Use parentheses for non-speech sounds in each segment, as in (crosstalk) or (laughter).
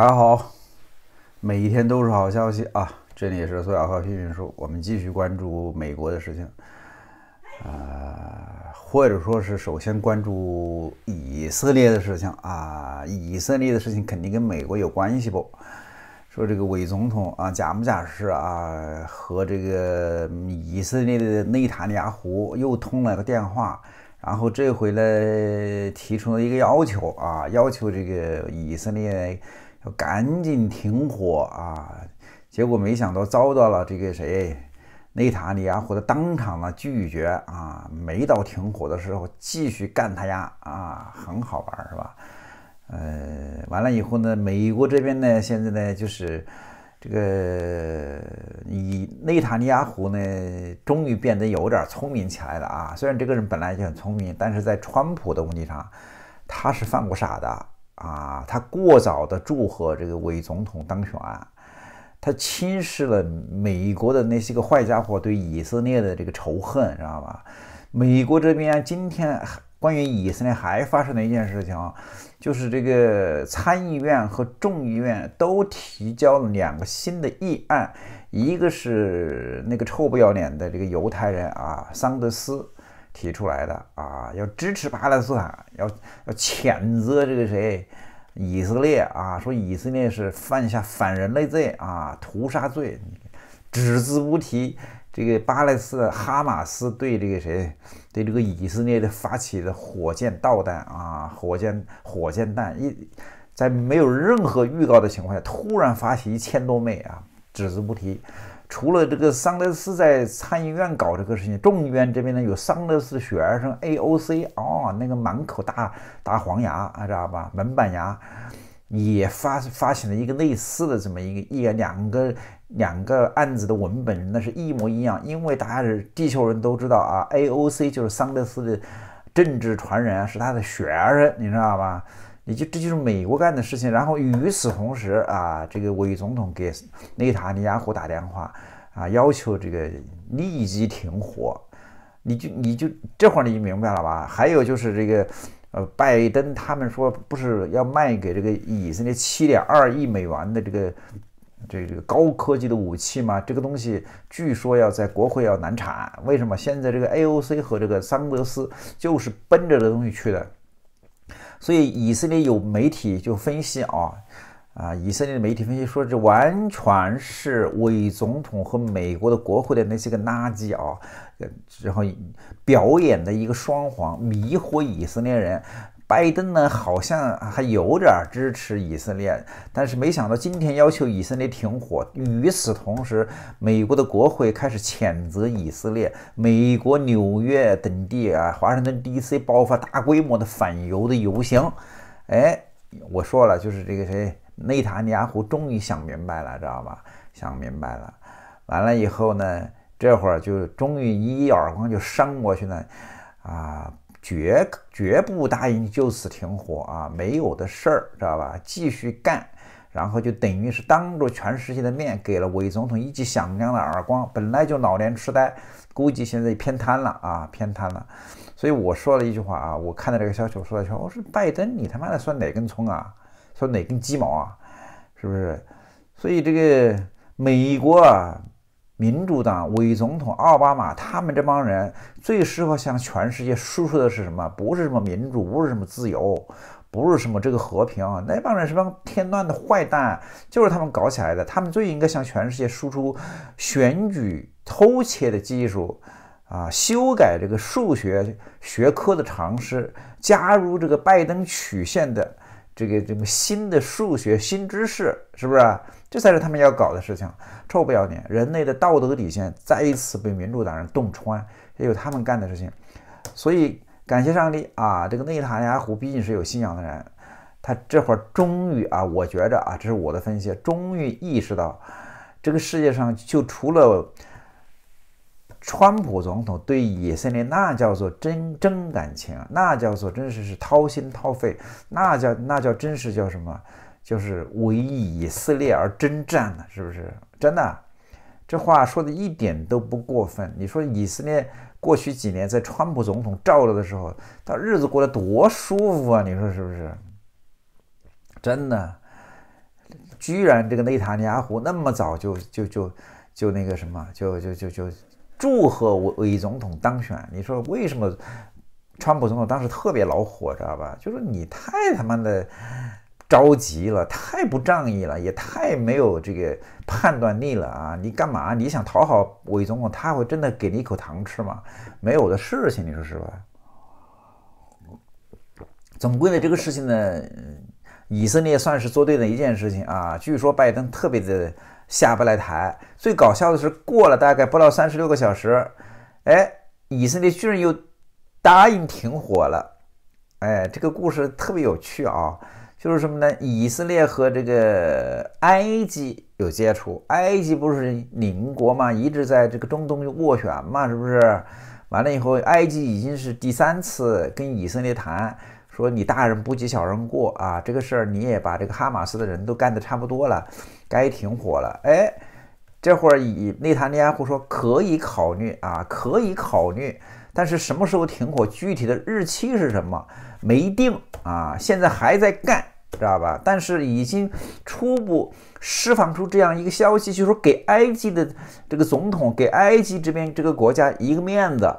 大家好，每一天都是好消息啊！这里是苏小浩批评书，我们继续关注美国的事情，呃，或者说是首先关注以色列的事情啊。以色列的事情肯定跟美国有关系不？说这个伪总统啊，假模假式啊，和这个以色列的内塔尼亚胡又通了个电话，然后这回呢提出了一个要求啊，要求这个以色列。要赶紧停火啊！结果没想到遭到了这个谁，内塔尼亚胡的当场的拒绝啊！没到停火的时候，继续干他呀！啊，很好玩是吧？呃，完了以后呢，美国这边呢，现在呢就是这个以内塔尼亚胡呢，终于变得有点聪明起来了啊！虽然这个人本来就很聪明，但是在川普的问题上，他是犯过傻的。啊，他过早的祝贺这个伪总统当选，他轻视了美国的那些个坏家伙对以色列的这个仇恨，知道吧？美国这边今天关于以色列还发生了一件事情啊，就是这个参议院和众议院都提交了两个新的议案，一个是那个臭不要脸的这个犹太人啊，桑德斯。提出来的啊，要支持巴勒斯坦，要要谴责这个谁，以色列啊，说以色列是犯下反人类罪啊，屠杀罪，只字不提这个巴勒斯哈马斯对这个谁，对这个以色列的发起的火箭导弹啊，火箭火箭弹一在没有任何预告的情况下，突然发起一千多枚啊，只字不提。除了这个桑德斯在参议院搞这个事情，众议院这边呢有桑德斯的学生 AOC 哦，那个满口大大黄牙，知道吧？门板牙，也发发行了一个类似的这么一个一两个两个案子的文本，那是一模一样，因为大家是地球人都知道啊，AOC 就是桑德斯的政治传人，是他的学生，你知道吧？你就这就是美国干的事情，然后与此同时啊，这个伪总统给内塔尼亚胡打电话啊，要求这个立即停火。你就你就这会儿你就明白了吧？还有就是这个呃，拜登他们说不是要卖给这个以色列七点二亿美元的这个这这个高科技的武器吗？这个东西据说要在国会要难产，为什么？现在这个 AOC 和这个桑德斯就是奔着这东西去的。所以以色列有媒体就分析啊，啊，以色列的媒体分析说，这完全是伪总统和美国的国会的那些个垃圾啊，然后表演的一个双簧，迷惑以色列人。拜登呢，好像还有点支持以色列，但是没想到今天要求以色列停火。与此同时，美国的国会开始谴责以色列，美国纽约等地啊，华盛顿 DC 爆发大规模的反犹的游行。哎，我说了，就是这个谁，内塔尼亚胡终于想明白了，知道吧？想明白了，完了以后呢，这会儿就终于一耳光就扇过去呢，啊。绝绝不答应就此停火啊！没有的事儿，知道吧？继续干，然后就等于是当着全世界的面给了伪总统一记响亮的耳光。本来就老年痴呆，估计现在偏瘫了啊！偏瘫了。所以我说了一句话啊，我看到这个消息，我说了一句：“我说拜登，你他妈的算哪根葱啊？算哪根鸡毛啊？是不是？”所以这个美国啊。民主党伪总统奥巴马，他们这帮人最适合向全世界输出的是什么？不是什么民主，不是什么自由，不是什么这个和平那帮人是帮添乱的坏蛋，就是他们搞起来的。他们最应该向全世界输出选举偷窃的技术啊！修改这个数学学科的常识，加入这个拜登曲线的。这个什么新的数学新知识，是不是？这才是他们要搞的事情。臭不要脸，人类的道德底线再一次被民主党人洞穿，也有他们干的事情。所以感谢上帝啊，这个内塔尼亚胡毕竟是有信仰的人，他这会儿终于啊，我觉着啊，这是我的分析，终于意识到这个世界上就除了。川普总统对以色列那叫做真真感情啊，那叫做真是是掏心掏肺，那叫那叫真是叫什么？就是为以色列而征战呢，是不是？真的，这话说的一点都不过分。你说以色列过去几年在川普总统罩着的时候，他日子过得多舒服啊？你说是不是？真的，居然这个内塔尼亚胡那么早就就就就那个什么，就就就就。祝贺委委总统当选，你说为什么川普总统当时特别恼火，知道吧？就是你太他妈的着急了，太不仗义了，也太没有这个判断力了啊！你干嘛？你想讨好韦总统，他会真的给你一口糖吃吗？没有的事情，你说是吧？总归呢，这个事情呢，以色列算是做对了一件事情啊。据说拜登特别的。下不来台。最搞笑的是，过了大概不到三十六个小时，哎，以色列居然又答应停火了。哎，这个故事特别有趣啊！就是什么呢？以色列和这个埃及有接触，埃及不是邻国嘛，一直在这个中东斡旋嘛，是不是？完了以后，埃及已经是第三次跟以色列谈。说你大人不计小人过啊，这个事儿你也把这个哈马斯的人都干得差不多了，该停火了。哎，这会儿以内塔尼亚胡说可以考虑啊，可以考虑，但是什么时候停火，具体的日期是什么没定啊，现在还在干，知道吧？但是已经初步释放出这样一个消息，就说给埃及的这个总统，给埃及这边这个国家一个面子，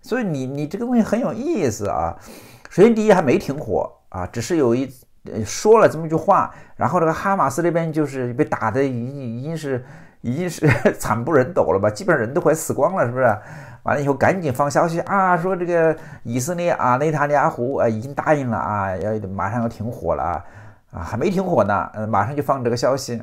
所以你你这个东西很有意思啊。首先，第一还没停火啊，只是有一说了这么一句话，然后这个哈马斯这边就是被打的已已经是已经是 (laughs) 惨不忍睹了吧，基本上人都快死光了，是不是？完了以后赶紧放消息啊，说这个以色列啊内塔尼亚胡啊已经答应了啊，要马上要停火了啊啊还没停火呢，嗯，马上就放这个消息。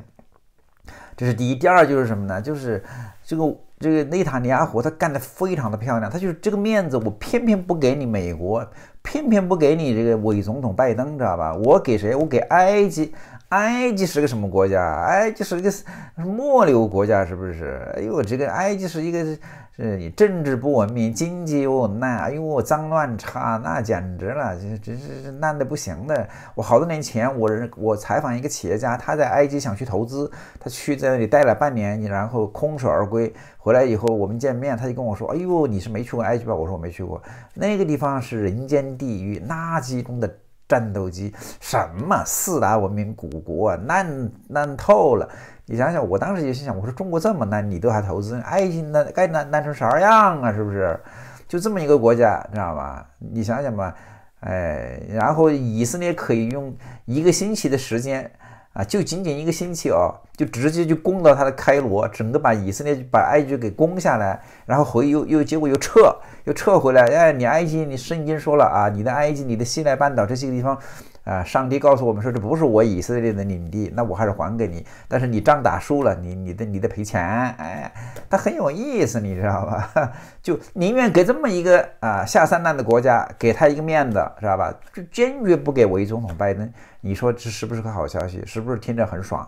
这是第一，第二就是什么呢？就是这个这个内塔尼亚胡他干得非常的漂亮，他就是这个面子，我偏偏不给你美国，偏偏不给你这个伪总统拜登，知道吧？我给谁？我给埃及。埃及是个什么国家？埃及是一个末流国家，是不是？哎呦，这个埃及是一个。这政治不文明，经济又烂，哎呦，脏乱差，那简直了，这这是烂的不行的。我好多年前，我我采访一个企业家，他在埃及想去投资，他去在那里待了半年，然后空手而归。回来以后我们见面，他就跟我说：“哎呦，你是没去过埃及吧？”我说：“我没去过，那个地方是人间地狱，垃圾中的战斗机，什么四大文明古国啊，烂烂透了。”你想想，我当时就心想，我说中国这么难，你都还投资，哎，难该难难成啥样啊？是不是？就这么一个国家，知道吧？你想想吧，哎，然后以色列可以用一个星期的时间。啊，就仅仅一个星期哦，就直接就攻到他的开罗，整个把以色列、把埃及给攻下来，然后回又又结果又撤，又撤回来。哎，你埃及，你圣经说了啊，你的埃及、你的西奈半岛这些个地方，啊，上帝告诉我们说这不是我以色列的领地，那我还是还给你。但是你仗打输了，你你的你得赔钱。哎，他很有意思，你知道吧？(laughs) 就宁愿给这么一个啊下三滥的国家给他一个面子，知道吧？就坚决不给我总统拜登。你说这是不是个好消息？是不是听着很爽？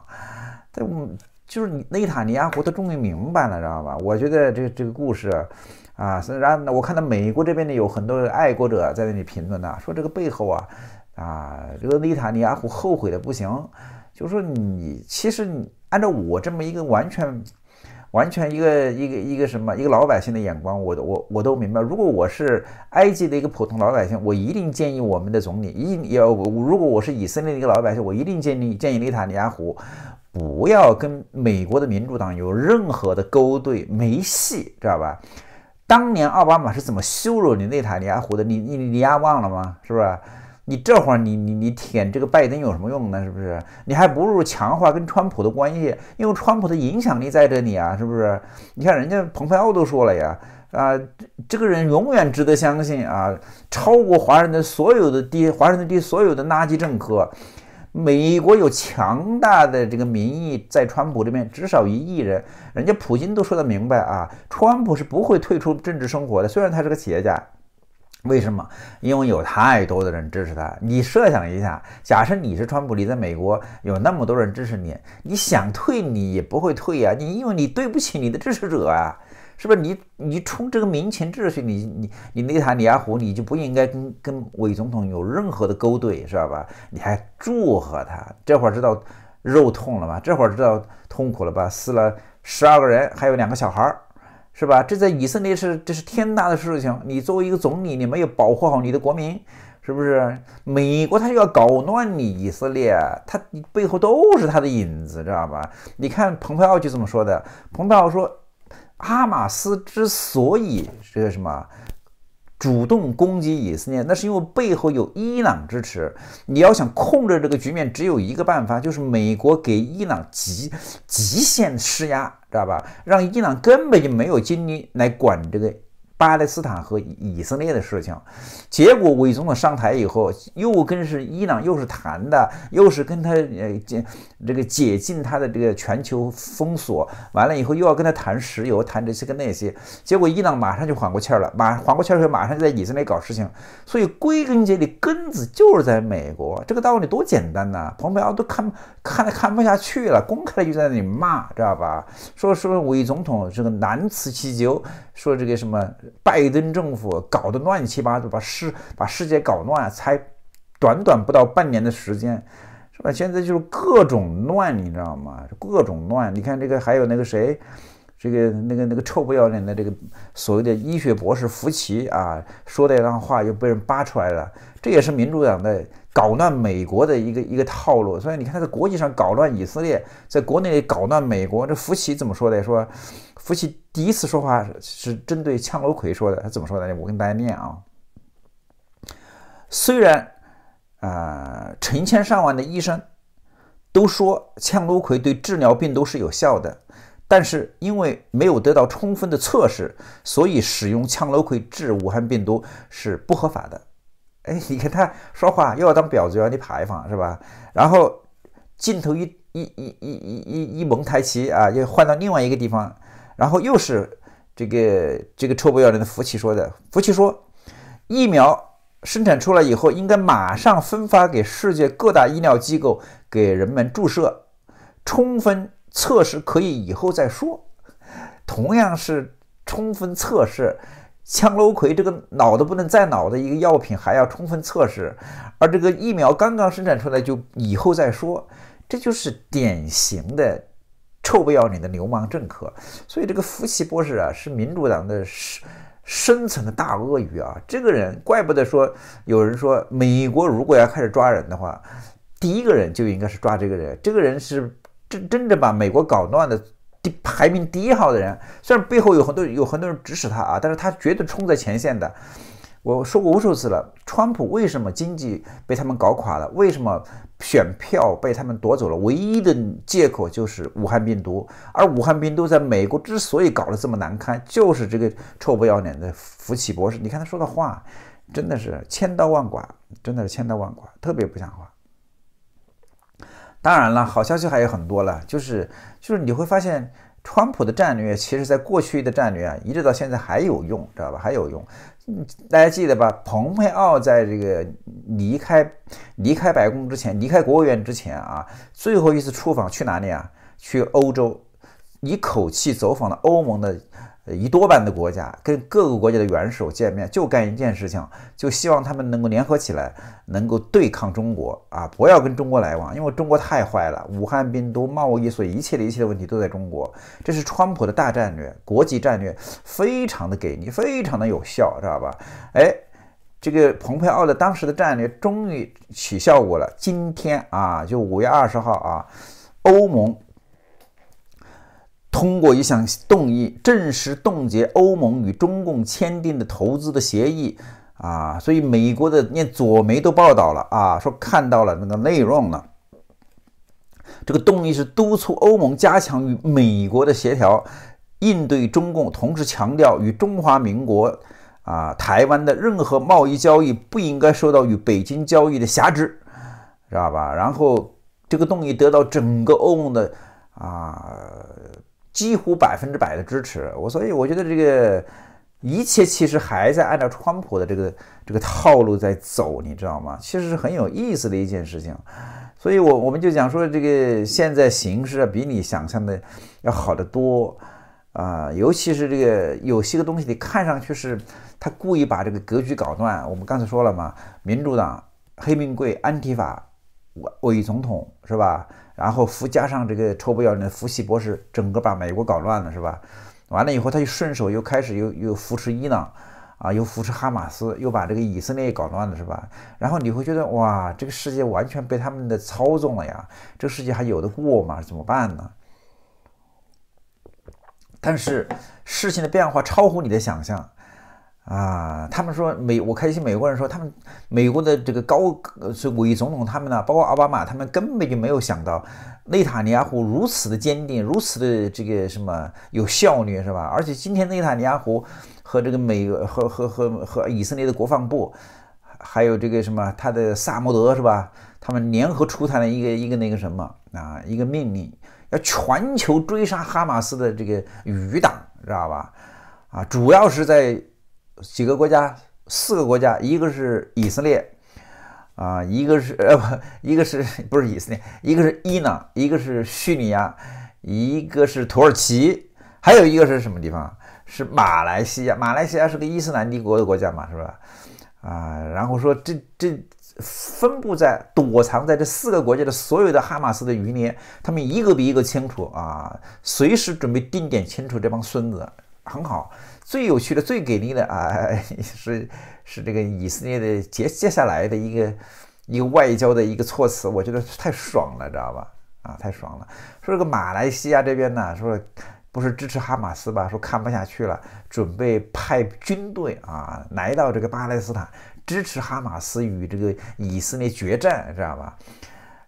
但，就是你内塔尼亚胡他终于明白了，知道吧？我觉得这这个故事啊，虽然我看到美国这边呢有很多爱国者在那里评论呢，说这个背后啊，啊，这个内塔尼亚胡后悔的不行，就说你其实你按照我这么一个完全。完全一个一个一个什么一个老百姓的眼光，我都我我都明白。如果我是埃及的一个普通老百姓，我一定建议我们的总理；定要如果我是以色列的一个老百姓，我一定建议建议内塔尼亚胡不要跟美国的民主党有任何的勾兑，没戏，知道吧？当年奥巴马是怎么羞辱你内塔尼亚胡的？你你你丫忘了吗？是不是？你这会儿你你你舔这个拜登有什么用呢？是不是？你还不如强化跟川普的关系，因为川普的影响力在这里啊，是不是？你看人家蓬佩奥都说了呀，啊，这个人永远值得相信啊，超过华人的所有的地，华人的地所有的垃圾政客。美国有强大的这个民意在川普这边，至少一亿人。人家普京都说得明白啊，川普是不会退出政治生活的，虽然他是个企业家。为什么？因为有太多的人支持他。你设想一下，假设你是川普，你在美国有那么多人支持你，你想退你也不会退呀。你因为你对不起你的支持者啊，是不是？你你冲这个民情秩序，你你你内塔尼亚胡，你就不应该跟跟伪总统有任何的勾兑，知道吧？你还祝贺他，这会儿知道肉痛了吗？这会儿知道痛苦了吧？死了十二个人，还有两个小孩儿。是吧？这在以色列是这是天大的事情。你作为一个总理，你没有保护好你的国民，是不是？美国他就要搞乱你以色列，他背后都是他的影子，知道吧？你看蓬佩奥就这么说的。蓬佩奥说，阿马斯之所以这个什么？主动攻击以色列，那是因为背后有伊朗支持。你要想控制这个局面，只有一个办法，就是美国给伊朗极极限施压，知道吧？让伊朗根本就没有精力来管这个。巴勒斯坦和以色列的事情，结果，韦总统上台以后，又跟是伊朗，又是谈的，又是跟他呃解这个解禁他的这个全球封锁，完了以后又要跟他谈石油，谈这些跟那些，结果伊朗马上就缓过气儿了，马缓过气儿后马上就在以色列搞事情，所以归根结底根子就是在美国，这个道理多简单呐！蓬佩奥都看看看不下去了，公开就在那里骂，知道吧？说说韦总统这个难辞其咎，说这个什么。拜登政府搞得乱七八糟，把世把世界搞乱，才短短不到半年的时间，是吧？现在就是各种乱，你知道吗？各种乱，你看这个还有那个谁。这个那个那个臭不要脸的这个所谓的医学博士福奇啊，说的那话又被人扒出来了，这也是民主党在搞乱美国的一个一个套路。所以你看，他在国际上搞乱以色列，在国内搞乱美国，这福奇怎么说的？说福奇第一次说话是针对呛楼葵说的，他怎么说的？我跟大家念啊。虽然啊，成千上万的医生都说呛楼葵对治疗病毒是有效的。但是因为没有得到充分的测试，所以使用羟氯喹治武汉病毒是不合法的。哎，(laughs) 你看他说话又要当婊子又要立牌坊是吧？然后镜头一一一一一一一蒙太奇啊，又换到另外一个地方，然后又是这个这个臭不要脸的福奇说的。福奇说，疫苗生产出来以后，应该马上分发给世界各大医疗机构，给人们注射，充分。测试可以以后再说，同样是充分测试，羟氯喹这个脑的不能再脑的一个药品还要充分测试，而这个疫苗刚刚生产出来就以后再说，这就是典型的臭不要脸的流氓政客。所以这个福奇博士啊，是民主党的深深层的大鳄鱼啊，这个人怪不得说有人说美国如果要开始抓人的话，第一个人就应该是抓这个人，这个人是。真真正把美国搞乱的，第排名第一号的人，虽然背后有很多有很多人指使他啊，但是他绝对冲在前线的。我说过无数次了，川普为什么经济被他们搞垮了？为什么选票被他们夺走了？唯一的借口就是武汉病毒。而武汉病毒在美国之所以搞得这么难堪，就是这个臭不要脸的福奇博士。你看他说的话，真的是千刀万剐，真的是千刀万剐，特别不像话。当然了，好消息还有很多了，就是就是你会发现，川普的战略其实在过去的战略啊，一直到现在还有用，知道吧？还有用，大家记得吧？蓬佩奥在这个离开离开白宫之前，离开国务院之前啊，最后一次出访去哪里啊？去欧洲，一口气走访了欧盟的。一多半的国家跟各个国家的元首见面就干一件事情，就希望他们能够联合起来，能够对抗中国啊！不要跟中国来往，因为中国太坏了，武汉病毒贸易，所以一切的一切的问题都在中国。这是川普的大战略，国际战略非常的给力，非常的有效，知道吧？哎，这个蓬佩奥的当时的战略终于起效果了。今天啊，就五月二十号啊，欧盟。通过一项动议，正式冻结欧盟与中共签订的投资的协议啊，所以美国的连左媒都报道了啊，说看到了那个内容了。这个动议是督促欧盟加强与美国的协调，应对中共，同时强调与中华民国啊台湾的任何贸易交易不应该受到与北京交易的辖制，知道吧？然后这个动议得到整个欧盟的啊。几乎百分之百的支持我，所以我觉得这个一切其实还在按照川普的这个这个套路在走，你知道吗？其实是很有意思的一件事情。所以，我我们就讲说这个现在形势啊，比你想象的要好得多啊，尤其是这个有些个东西，你看上去是他故意把这个格局搞乱。我们刚才说了嘛，民主党黑命贵、安提法、伪总统，是吧？然后福加上这个臭不要脸的福西博士，整个把美国搞乱了，是吧？完了以后，他就顺手又开始又又扶持伊朗，啊，又扶持哈马斯，又把这个以色列搞乱了，是吧？然后你会觉得哇，这个世界完全被他们的操纵了呀！这个世界还有的过吗？怎么办呢？但是事情的变化超乎你的想象。啊，他们说美，我开心。美国人说他们，美国的这个高是伪总统他们呢，包括奥巴马，他们根本就没有想到内塔尼亚胡如此的坚定，如此的这个什么有效率，是吧？而且今天内塔尼亚胡和这个美和和和和以色列的国防部，还有这个什么他的萨摩德，是吧？他们联合出台了一个一个那个什么啊，一个命令，要全球追杀哈马斯的这个余党，知道吧？啊，主要是在。几个国家，四个国家，一个是以色列，啊，一个是呃不，一个是不是以色列，一个是伊朗，一个是叙利亚，一个是土耳其，还有一个是什么地方？是马来西亚。马来西亚是个伊斯兰帝国的国家嘛，是吧？啊，然后说这这分布在躲藏在这四个国家的所有的哈马斯的余孽，他们一个比一个清楚啊，随时准备定点清除这帮孙子。很好，最有趣的、最给力的啊，(laughs) 是是这个以色列的接接下来的一个一个外交的一个措辞，我觉得太爽了，知道吧？啊，太爽了！说这个马来西亚这边呢，说不是支持哈马斯吧？说看不下去了，准备派军队啊来到这个巴勒斯坦，支持哈马斯与这个以色列决战，知道吧？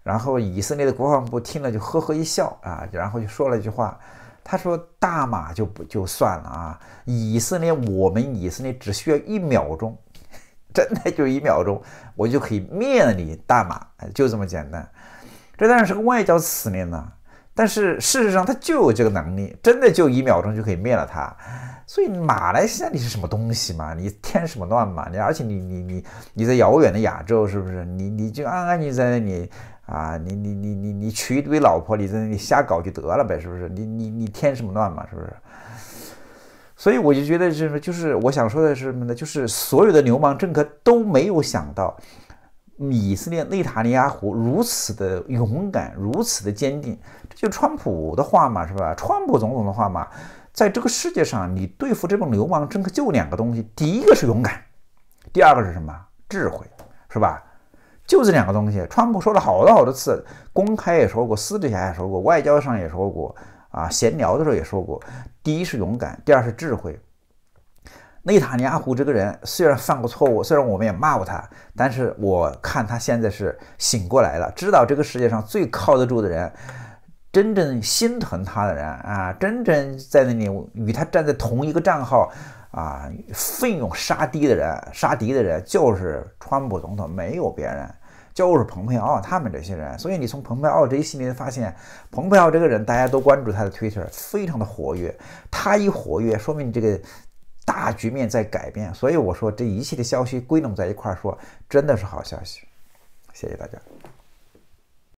然后以色列的国防部听了就呵呵一笑啊，然后就说了一句话。他说：“大马就不就算了啊，以色列，我们以色列只需要一秒钟，(laughs) 真的就一秒钟，我就可以灭了你，大马，就这么简单。这当然是个外交辞令呢，但是事实上他就有这个能力，真的就一秒钟就可以灭了他。所以马来西亚你是什么东西嘛？你添什么乱嘛？你而且你你你你在遥远的亚洲是不是？你你就安安静在那里。”啊，你你你你你娶一堆老婆，你在那里瞎搞就得了呗，是不是？你你你添什么乱嘛，是不是？所以我就觉得，就是就是，我想说的是什么呢？就是所有的流氓政客都没有想到，以色列内塔尼亚胡如此的勇敢，如此的坚定。这就川普的话嘛，是吧？川普总统的话嘛，在这个世界上，你对付这种流氓政客就两个东西，第一个是勇敢，第二个是什么？智慧，是吧？就这两个东西，川普说了好多好多次，公开也说过，私底下也说过，外交上也说过，啊，闲聊的时候也说过。第一是勇敢，第二是智慧。内塔尼亚胡这个人虽然犯过错误，虽然我们也骂过他，但是我看他现在是醒过来了，知道这个世界上最靠得住的人，真正心疼他的人啊，真正在那里与他站在同一个账号。啊，奋勇杀敌的人，杀敌的人就是川普总统，没有别人，就是蓬佩奥他们这些人。所以你从蓬佩奥这一系列发现，蓬佩奥这个人大家都关注他的 Twitter，非常的活跃。他一活跃，说明这个大局面在改变。所以我说这一切的消息归拢在一块儿说，真的是好消息。谢谢大家。